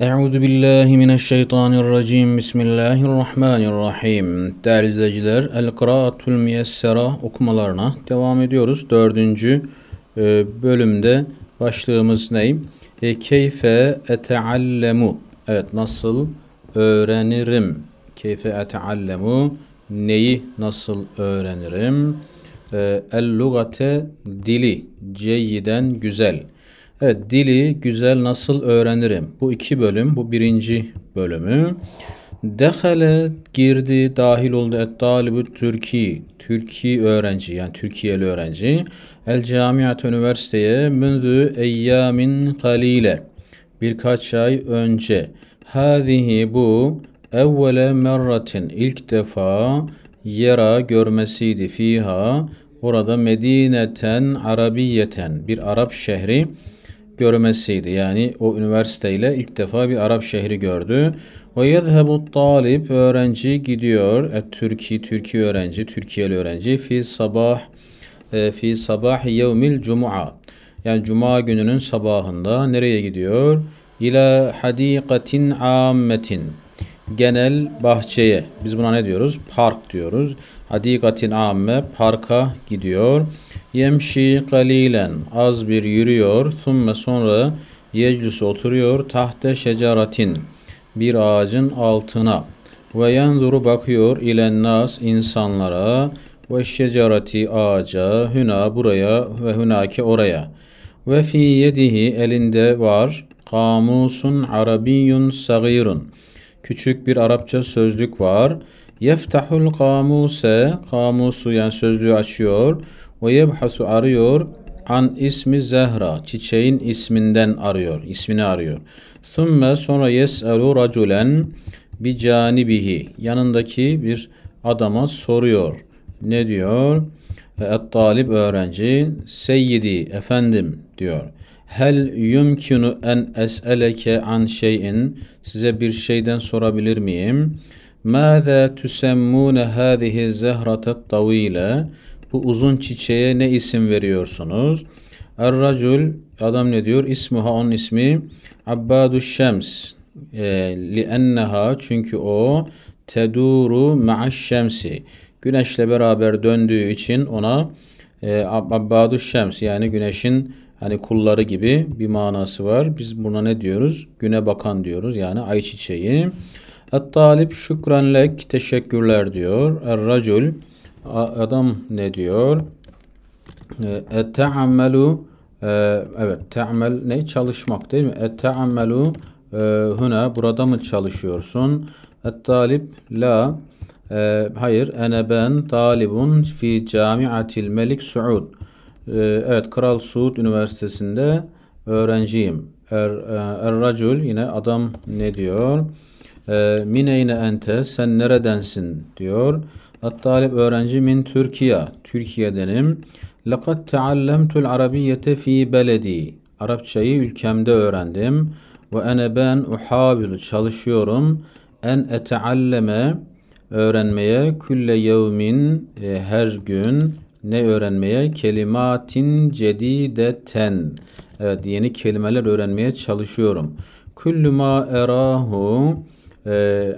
Euzu billahi mineşşeytanirracim. Bismillahirrahmanirrahim. Değerli izleyiciler, El Kıraatul Miyessera okumalarına devam ediyoruz. Dördüncü e, bölümde başlığımız ne? E, keyfe eteallemu. Evet, nasıl öğrenirim? Keyfe eteallemu. Neyi nasıl öğrenirim? E, El lugate dili. Ceyyiden güzel. Evet, dili güzel nasıl öğrenirim? Bu iki bölüm, bu birinci bölümü. Dehale girdi, dahil oldu et talibü Türki. Türki öğrenci yani Türkiye'li öğrenci. El camiat üniversiteye mündü eyyamin kalile. Birkaç ay önce. Hadihi bu evvele merratin ilk defa yera görmesiydi fiha. Orada Medine'ten Arabiyeten bir Arap şehri görmesiydi. Yani o üniversiteyle ilk defa bir Arap şehri gördü. Ve yedhebu talip öğrenci gidiyor. Et Türki, Türki öğrenci, Türkiye'li öğrenci. Fi sabah e, fi sabah yevmil cuma. Yani cuma gününün sabahında nereye gidiyor? İle hadikatin ammetin. Genel bahçeye. Biz buna ne diyoruz? Park diyoruz. Hadikatin amme parka gidiyor. Yemşi kalilen az bir yürüyor. Thumme sonra yeclüs oturuyor. Tahte şecaratin bir ağacın altına. Ve yenduru bakıyor ilen nas insanlara ve şecarati ağaca hüna buraya ve hünake oraya. Ve fi yedihi elinde var kamusun arabiyyun sagirun. Küçük bir Arapça sözlük var. Yeftahul kamuse, kamusu yani sözlüğü açıyor. Ve yebhasu arıyor an ismi Zehra. Çiçeğin isminden arıyor. ismini arıyor. Thumme sonra yes'elu raculen bi canibihi. Yanındaki bir adama soruyor. Ne diyor? Et talib öğrenci seyyidi efendim diyor. Hel yumkinu en es'eleke an şeyin size bir şeyden sorabilir miyim? Mâzâ tüsemmûne hâzihi zehrate tavîle bu uzun çiçeğe ne isim veriyorsunuz? Er-racul adam ne diyor? İsmuha onun ismi Abbadu Şems. E, enneha çünkü o teduru ma'aş şemsi. Güneşle beraber döndüğü için ona e, Abbadu Şems yani güneşin hani kulları gibi bir manası var. Biz buna ne diyoruz? Güne bakan diyoruz. Yani ay çiçeği. Et-talip şükrenlek teşekkürler diyor. Er-racul adam ne diyor? E, Etteammelu e, evet te'amel ne? Çalışmak değil mi? Etteammelu e, huna burada mı çalışıyorsun? et la hayır ene ben talibun fi camiatil melik suud evet Kral Suud Üniversitesi'nde öğrenciyim er, er racul yine adam ne diyor e, mineyne ente sen neredensin diyor At-talib öğrenci min Türkiye. Türkiye'denim. Laqad taallamtul arabiyete fi beledi. Arapçayı ülkemde öğrendim. Ve ene ben uhavilu çalışıyorum. En etealleme öğrenmeye külle yevmin e, her gün ne öğrenmeye? Kelimatin cedideten. Evet yeni kelimeler öğrenmeye çalışıyorum. Küllü ma erahu e,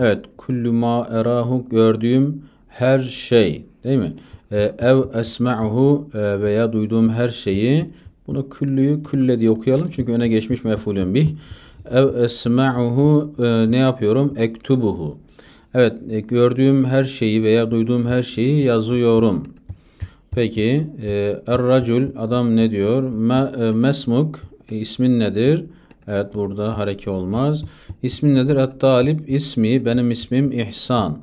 evet küllü ma erahu gördüğüm her şey değil mi? E, ev esma'uhu e, veya duyduğum her şeyi bunu küllüyü külle diye okuyalım. Çünkü öne geçmiş mefulüm bih. Ev esma'uhu e, ne yapıyorum? Ektubuhu. Evet gördüğüm her şeyi veya duyduğum her şeyi yazıyorum. Peki er-racul adam ne diyor? Mesmuk ismin nedir? Evet burada hareke olmaz. İsmin nedir? Et-talib ismi benim ismim İhsan.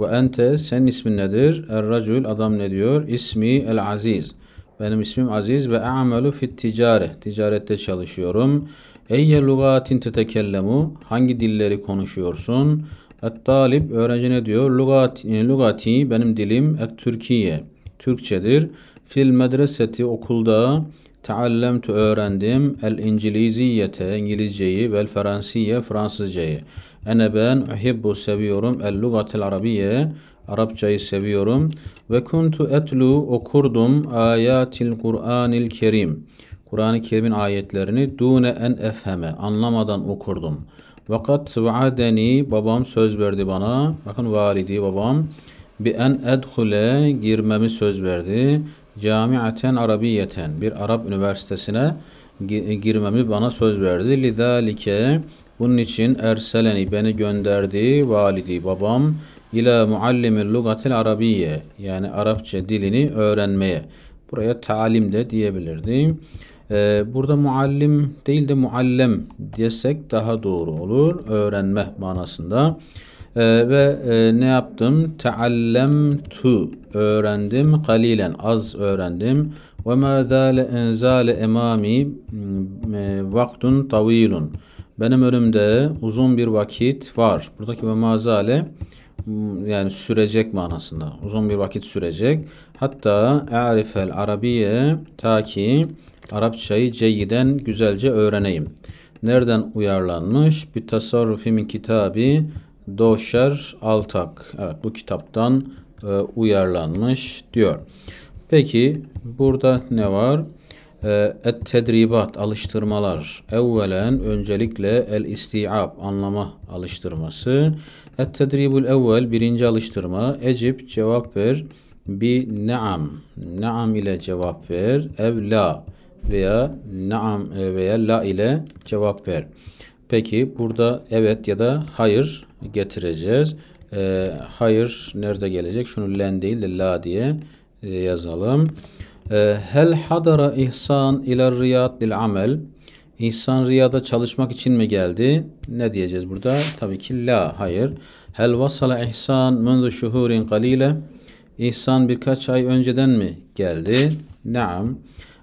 Ve ente senin ismin nedir? Er racül adam ne diyor? İsmi el aziz. Benim ismim Aziz ve a'melu fit ticare. Ticarette çalışıyorum. Eyye lugatin tetekellemu. Hangi dilleri konuşuyorsun? Et talib öğrenci ne diyor? Lugati, e, lugati benim dilim et Türkiye. Türkçedir. Fil medreseti okulda taallemtu öğrendim. El İngiliziyete İngilizceyi vel Fransiye Fransızcayı. Ene ben uhibbu seviyorum el lugatel arabiye. Arapçayı seviyorum. Ve kuntu etlu okurdum ayatil Kur'anil kerim. Kur'an-ı Kerim'in ayetlerini dune en efheme anlamadan okurdum. Vakat vaadeni babam söz verdi bana. Bakın validi babam bi en edhule girmemi söz verdi. Camiaten Arabiyeten bir Arap üniversitesine girmemi bana söz verdi. Lidalike bunun için erseleni beni gönderdi validi babam ila muallimil lugatil arabiye yani Arapça dilini öğrenmeye. Buraya talim de diyebilirdim. Ee, burada muallim değil de muallem desek daha doğru olur. Öğrenme manasında. Ee, ve e, ne yaptım? tu, öğrendim. Kalilen az öğrendim. Ve ma zâle enzâle emami e, vaktun tavilun. Benim önümde uzun bir vakit var. Buradaki ve mazale hmm, yani sürecek manasında. Uzun bir vakit sürecek. Hatta arifel arabiye ta ki Arapçayı ceyyiden güzelce öğreneyim. Nereden uyarlanmış? Bir tasarrufi min doşer altak. Evet bu kitaptan e, uyarlanmış diyor. Peki burada ne var? Ee, et tedribat alıştırmalar evvelen öncelikle el istiab anlama alıştırması et tedribul evvel birinci alıştırma ecip cevap ver bi naam naam ile cevap ver ev la veya naam e, veya la ile cevap ver peki burada evet ya da hayır getireceğiz e, hayır nerede gelecek şunu len değil de la diye e, yazalım ee, hel hadara ihsan iler riyad dil amel. İhsan riyada çalışmak için mi geldi? Ne diyeceğiz burada? Tabii ki la, hayır. Hel vasala ihsan mundu şuhurin qalile. İhsan birkaç ay önceden mi geldi? Naam.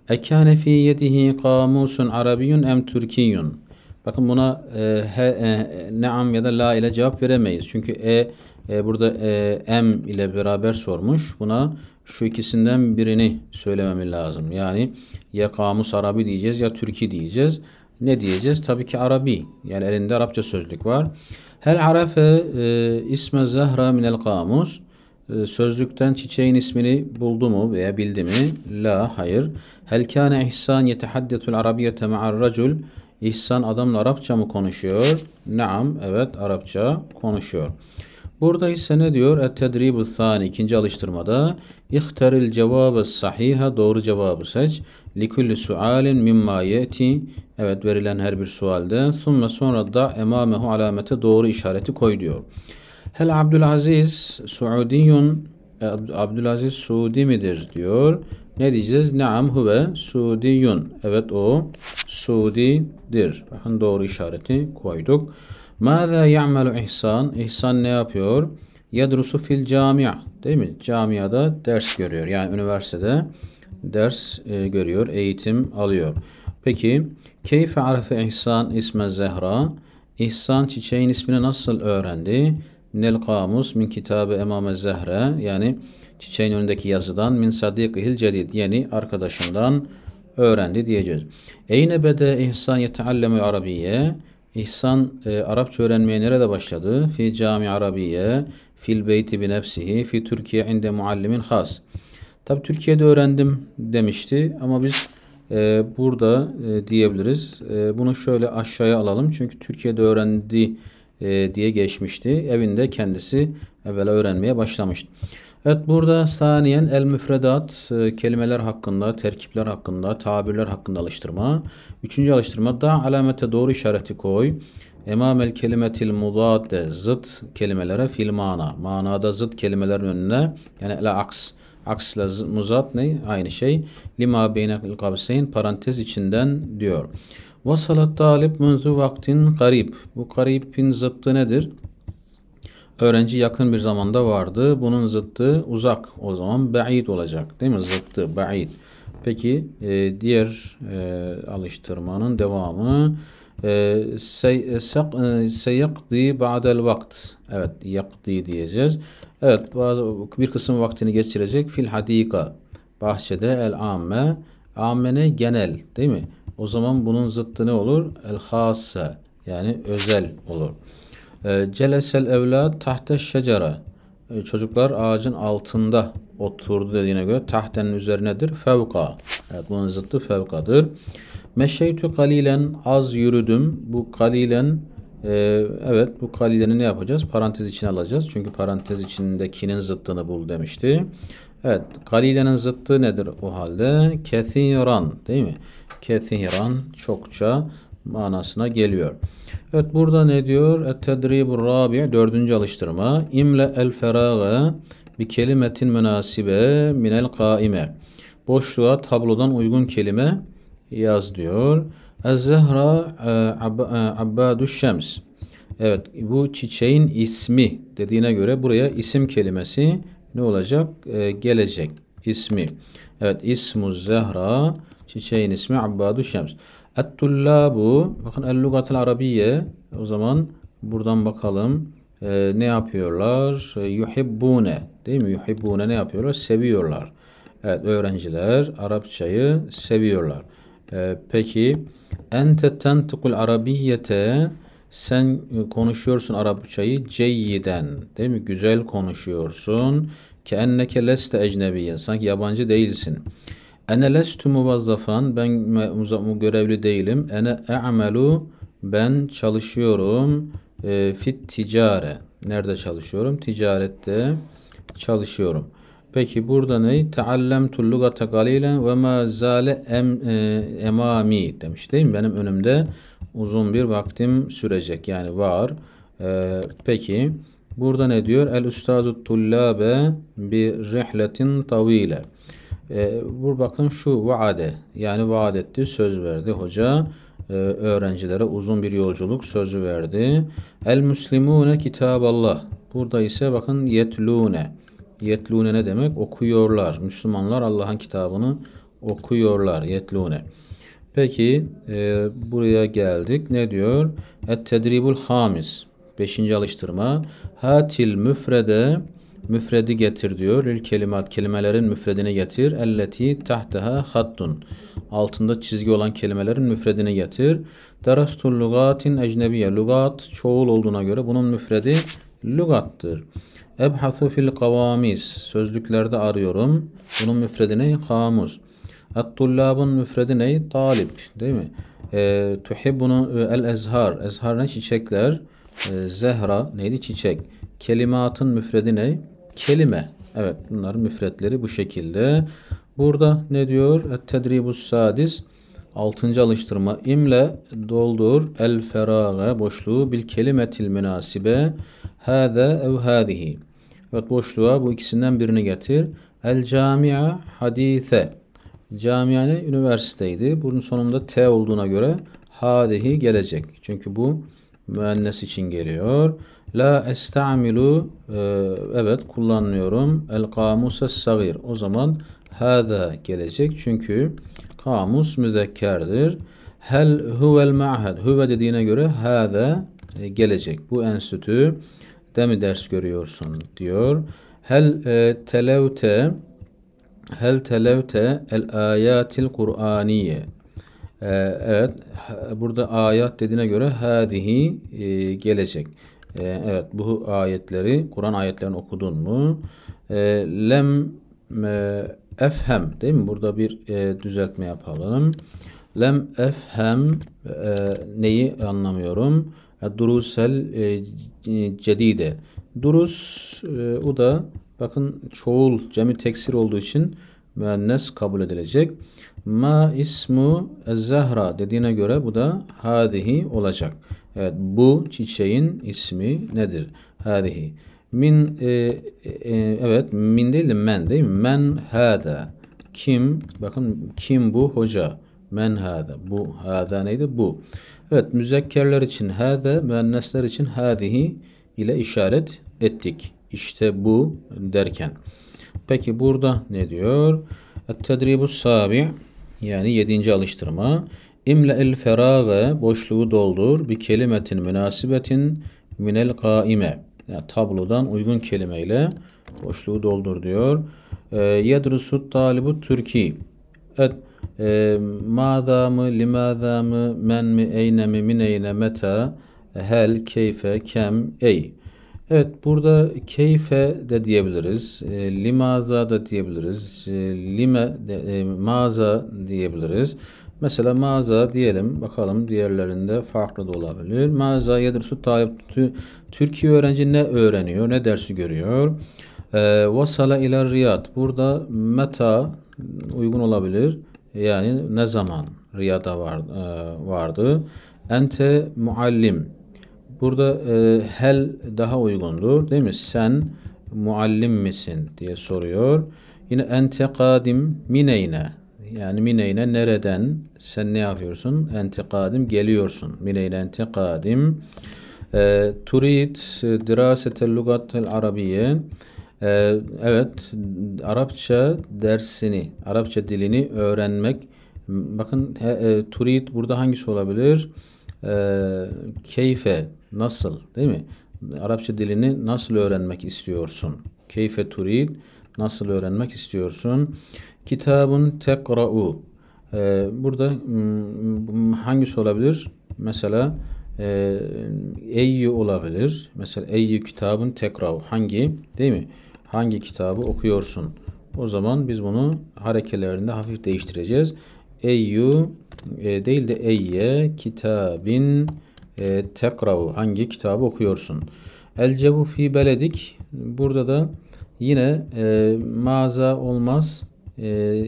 Ekâne fî yedihi kamusun arabiyyun em türkiyyun. Bakın buna e, he, e, naam ya da la ile cevap veremeyiz. Çünkü e, e burada e, em ile beraber sormuş. Buna şu ikisinden birini söylememi lazım. Yani ya kamus arabi diyeceğiz ya türki diyeceğiz. Ne diyeceğiz? Tabii ki arabi. Yani elinde Arapça sözlük var. Hel arafe e, isme zahra minel kamus. E, sözlükten çiçeğin ismini buldu mu veya bildi mi? La, hayır. Hel kâne ihsan yetehaddetul arabiyete ma'ar racul. İhsan adamla Arapça mı konuşuyor? Naam, evet Arapça konuşuyor. Burada ise ne diyor? Et-tedribu thani ikinci alıştırmada ihtaril cevabe sahiha doğru cevabı seç. Likulli sualin mimma yeti evet verilen her bir sualde Sonra sonra da emamehu alamete doğru işareti koy diyor. Hel Abdülaziz Suudiyun e, Abdülaziz Suudi midir diyor. Ne diyeceğiz? Naam huve Suudiyun. Evet o Suudidir. Bakın doğru işareti koyduk. Mâzâ ya'melu ihsan? İhsan ne yapıyor? Yadrusu fil camia. Değil mi? Camiada ders görüyor. Yani üniversitede ders e, görüyor, eğitim alıyor. Peki keyfe arafe ihsan isme zehra? İhsan çiçeğin ismini nasıl öğrendi? Minel kamus min kitabı emame Zehra. yani çiçeğin önündeki yazıdan min sadikihil cedid yani arkadaşından öğrendi diyeceğiz. Eyne bede ihsan yeteallemu arabiye? İhsan e, Arapça öğrenmeye nerede başladı? Fi cami arabiye, fil beyti bi nefsihi, fi Türkiye inde muallimin has. Tabi Türkiye'de öğrendim demişti ama biz e, burada e, diyebiliriz. E, bunu şöyle aşağıya alalım çünkü Türkiye'de öğrendi e, diye geçmişti. Evinde kendisi evvela öğrenmeye başlamıştı. Evet burada saniyen el müfredat e, kelimeler hakkında, terkipler hakkında, tabirler hakkında alıştırma. Üçüncü alıştırma da alamete doğru işareti koy. Emamel kelimetil mudade zıt kelimelere fil mana. Manada zıt kelimelerin önüne yani la aks. Aksla muzat ne? Aynı şey. Lima beynel kabseyn parantez içinden diyor. Vasalat talip münzü vaktin garip. Bu garipin zıttı nedir? öğrenci yakın bir zamanda vardı. Bunun zıttı uzak. O zaman ba'id olacak. Değil mi? Zıttı ba'id. Peki e, diğer e, alıştırmanın devamı e, sey, sak, e, e ba'del vakt. Evet yakdi diyeceğiz. Evet bazı, bir kısım vaktini geçirecek fil hadika. Bahçede el amme. Amene genel değil mi? O zaman bunun zıttı ne olur? El hasse yani özel olur. Ee, Celesel evlad tahte şecere. Ee, çocuklar ağacın altında oturdu dediğine göre tahtenin üzerinedir. Fevka. Evet, bunun zıttı fevkadır. Meşeytü kalilen az yürüdüm. Bu kalilen e, evet bu kalileni ne yapacağız? Parantez içine alacağız. Çünkü parantez içindekinin zıttını bul demişti. Evet kalilenin zıttı nedir o halde? Kethiran değil mi? Kethiran çokça manasına geliyor. Evet burada ne diyor? Et-tedribur rabi dördüncü alıştırma. İmle el feragı bir kelimetin münasibe minel kaime. Boşluğa tablodan uygun kelime yaz diyor. Ez-zehra e, e, abbaduş şems. Evet bu çiçeğin ismi dediğine göre buraya isim kelimesi ne olacak? Ee, gelecek ismi. Evet ismu zehra çiçeğin ismi abbadu şems. Et-tullabu bakın el-lugatil arabiye o zaman buradan bakalım e, ne yapıyorlar? Ee, yuhibbune değil mi? Yuhibbune ne yapıyorlar? Seviyorlar. Evet öğrenciler Arapçayı seviyorlar. E, peki ente tentukul arabiyete sen konuşuyorsun Arapçayı ceyyiden değil mi? Güzel konuşuyorsun. Ke enneke leste ecnebiyen sanki yabancı değilsin. Ene lestu muvazzafan. Ben görevli değilim. Ene e'melu. Ben çalışıyorum. E, fit ticare. Nerede çalışıyorum? Ticarette çalışıyorum. Peki burada ne? Teallemtul lugate galilen ve ma zale em, e, emami demiş değil mi? Benim önümde uzun bir vaktim sürecek. Yani var. E, peki burada ne diyor? El ustazu tullabe bir rihletin tavile. E, bu bakın şu vaade yani vaat etti söz verdi hoca e, öğrencilere uzun bir yolculuk sözü verdi. El müslimune kitaballah. Burada ise bakın yetlune. Yetlune ne demek? Okuyorlar. Müslümanlar Allah'ın kitabını okuyorlar. Yetlune. Peki e, buraya geldik. Ne diyor? Et tedribul hamis. Beşinci alıştırma. Hatil müfrede müfredi getir diyor. İl kelimat kelimelerin müfredini getir. Elleti tahtaha hattun. Altında çizgi olan kelimelerin müfredini getir. Darastul lugatin ecnebiye. Lugat çoğul olduğuna göre bunun müfredi lugattır. Ebhathu fil kavamis. Sözlüklerde arıyorum. Bunun müfredi ne? Kamus. At-tullabın müfredi ne? Talip. Değil mi? E, tuhibbunu el ezhar. Ezhar ne? Çiçekler. E, zehra neydi? Çiçek. Kelimatın müfredi ne? Kelime. Evet bunların müfredleri bu şekilde. Burada ne diyor? Tedribus sadis. Altıncı alıştırma İmle doldur el ferage boşluğu bil kelimetil münasibe hâze ev hâzihi. Evet boşluğa bu ikisinden birini getir. El camia hadise. Camia ne? Üniversiteydi. Bunun sonunda T olduğuna göre hadihi gelecek. Çünkü bu müennes için geliyor. La estamilu e, evet kullanıyorum. El kamusa sagir. O zaman hada gelecek. Çünkü kamus müzekkerdir. Hel huvel ma'hed. Huve dediğine göre hada e, gelecek. Bu enstitü de mi ders görüyorsun diyor. Hel e, televte Hel televte el ayatil Kur'aniye. E, evet burada ayat dediğine göre hadihi gelecek. Ee, evet bu ayetleri Kur'an ayetlerini okudun mu? Ee, lem e, efhem değil mi? Burada bir e, düzeltme yapalım. Lem efhem e, neyi anlamıyorum? durusel e, cedide. Durus e, o da bakın çoğul cemi teksir olduğu için müennes kabul edilecek. Ma ismu zehra dediğine göre bu da hadihi olacak. Evet bu çiçeğin ismi nedir? Hadihi. Min e, e, evet min değil de men değil mi? Men hada. Kim? Bakın kim bu? Hoca. Men hada. Bu hada neydi? Bu. Evet müzekkerler için hada, müennesler için hadihi ile işaret ettik. İşte bu derken. Peki burada ne diyor? et sabi yani yedinci alıştırma. İmle el ferage boşluğu doldur bir kelimetin münasibetin minel kaime. Yani tablodan uygun kelimeyle boşluğu doldur diyor. Ee, Yedrusut talibut Türki. Evet. E, Mâzâ mı, limâzâ mı, men mi, eyne mi, mineyne, meta, hel, keyfe, kem, ey. Evet burada keyfe de diyebiliriz, e, limaza da diyebiliriz, e, lime, de, e, maza diyebiliriz. Mesela mağaza diyelim. Bakalım diğerlerinde farklı da olabilir. Mağaza yedrusu talip Türkiye öğrenci ne öğreniyor? Ne dersi görüyor? E, vasala ile riyad. Burada meta uygun olabilir. Yani ne zaman riyada var, e, vardı. Ente muallim. Burada e, hel daha uygundur. Değil mi? Sen muallim misin diye soruyor. Yine ente kadim mineyne yani mineyne nereden sen ne yapıyorsun? Entikadim geliyorsun. Mineyne entikadim. E, ee, turid dirasetel lugatel arabiye. E, evet Arapça dersini, Arapça dilini öğrenmek. Bakın he, e, turid burada hangisi olabilir? E, keyfe nasıl değil mi? Arapça dilini nasıl öğrenmek istiyorsun? Keyfe turid nasıl öğrenmek istiyorsun? Kitabın tekra'u. Ee, burada hmm, hangisi olabilir? Mesela e, olabilir. Mesela eyyi kitabın tekra'u. Hangi? Değil mi? Hangi kitabı okuyorsun? O zaman biz bunu harekelerinde hafif değiştireceğiz. Eyyu e, değil de eyye kitabin e, tekra'u. Hangi kitabı okuyorsun? Elcebu fi beledik. Burada da yine e, maza olmaz e,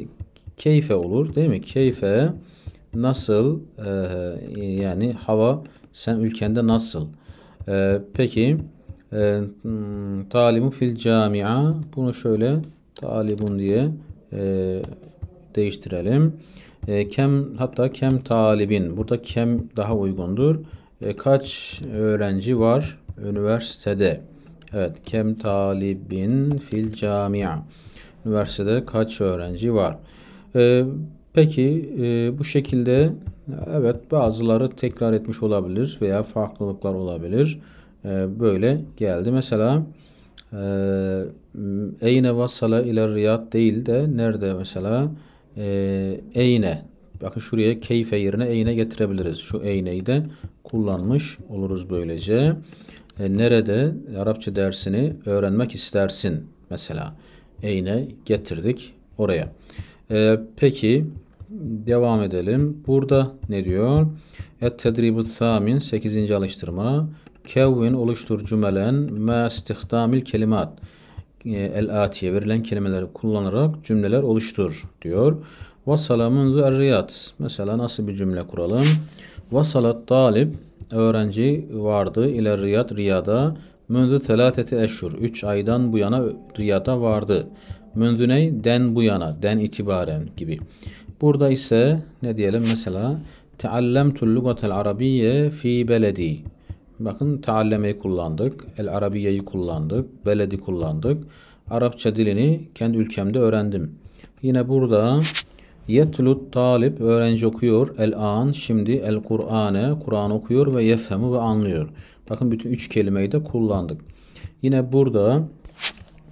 keyfe olur değil mi? Keyfe nasıl e, yani hava sen ülkende nasıl? E, peki e, talimu fil camia bunu şöyle talibun diye e, değiştirelim. E, kem hatta kem talibin burada kem daha uygundur. E, kaç öğrenci var üniversitede? Evet kem talibin fil camia. Üniversitede kaç öğrenci var? E, peki e, bu şekilde evet bazıları tekrar etmiş olabilir veya farklılıklar olabilir. E, böyle geldi. Mesela e, Eyne vasala ile riyad değil de nerede mesela e, eyne bakın şuraya keyfe yerine eyne getirebiliriz. Şu eyneyi de kullanmış oluruz böylece. E, nerede Arapça dersini öğrenmek istersin mesela. Eğine getirdik oraya. Ee, peki devam edelim. Burada ne diyor? Et tedribut samin 8. alıştırma. Kevin oluştur cümelen me istihdamil kelimat. Ee, El atiye verilen kelimeleri kullanarak cümleler oluştur diyor. Vasala munzu erriyat. Mesela nasıl bir cümle kuralım? Vasalat talib öğrenci vardı ile riyad riyada Mündü telateti eşhur. Üç aydan bu yana Riyad'a vardı. Mündüney den bu yana, den itibaren gibi. Burada ise ne diyelim mesela Teallemtul lugatel arabiyye fi beledi. Bakın taallemeyi kullandık. El arabiyeyi kullandık. Beledi kullandık. Arapça dilini kendi ülkemde öğrendim. Yine burada Yetlut talip öğrenci okuyor. El an şimdi el Kur'an'e Kur'an okuyor ve yefhemu ve anlıyor. Bakın bütün üç kelimeyi de kullandık. Yine burada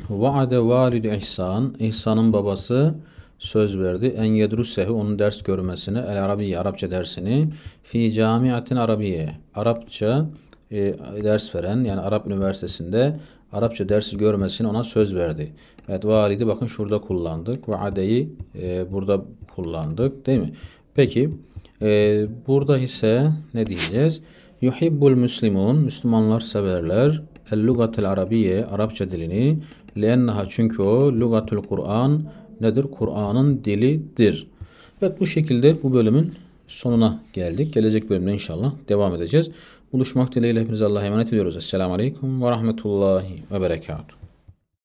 vaade validü ihsan ihsanın babası söz verdi. En yedrusehu onun ders görmesini, el arabiye Arapça dersini fi camiatin arabiye Arapça e, ders veren yani Arap Üniversitesi'nde Arapça dersi görmesini ona söz verdi. Evet validi bakın şurada kullandık. Vaadeyi e, burada kullandık değil mi? Peki e, burada ise ne diyeceğiz? Yuhibbul Müslimun, Müslümanlar severler. El Lugatil Arabiye, Arapça dilini. Lennaha çünkü o Lugatul Kur'an nedir? Kur'an'ın dilidir. Evet bu şekilde bu bölümün sonuna geldik. Gelecek bölümde inşallah devam edeceğiz. Buluşmak dileğiyle hepinize Allah'a emanet ediyoruz. Esselamu Aleyküm ve Rahmetullahi ve Berekatuhu.